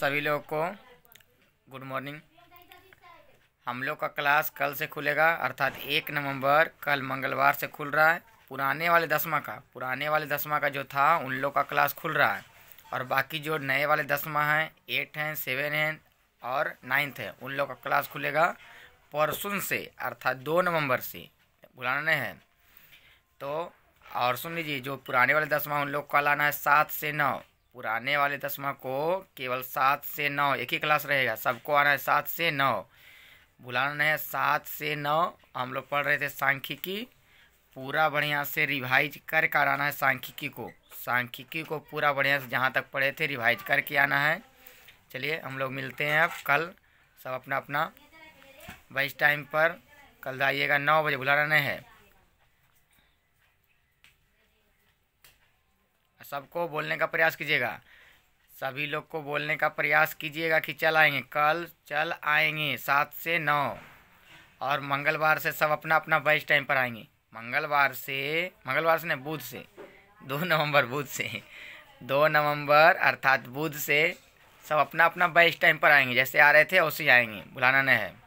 सभी लोगों को गुड मॉर्निंग हम लोग का क्लास कल से खुलेगा अर्थात एक नवंबर कल मंगलवार से खुल रहा है पुराने वाले दसवा का पुराने वाले दसवा का जो था उन लोग का क्लास खुल रहा है और बाकी जो नए वाले दसवा हैं एट हैं सेवन हैं और नाइन्थ है उन लोग का क्लास खुलेगा परसों से अर्थात दो नवंबर से बुलाना है तो और सुन लीजिए जो पुराने वाले दसवा उन लोग का लाना है सात से नौ पुराने वाले दसमा को केवल सात से नौ एक ही क्लास रहेगा सबको आना है सात से नौ भुलाना है सात से नौ हम लोग पढ़ रहे थे सांख्यिकी पूरा बढ़िया से रिवाइज कर कर आना है सांख्यिकी को सांख्यिकी को पूरा बढ़िया से जहाँ तक पढ़े थे रिवाइज करके आना है चलिए हम लोग मिलते हैं अब कल सब अपना अपना वाइस टाइम पर कल जाइएगा तो नौ बजे भुलाना है सबको बोलने का प्रयास कीजिएगा सभी लोग को बोलने का प्रयास कीजिएगा कि चल आएंगे कल चल आएंगे सात से नौ और मंगलवार से सब अपना अपना बेस्ट टाइम पर आएंगे मंगलवार से मंगलवार से नहीं बुध से दो नवंबर बुध से दो नवंबर अर्थात बुध से सब अपना अपना बेस्ट टाइम पर आएंगे जैसे आ रहे थे वैसे ही आएंगे बुलाना नहीं है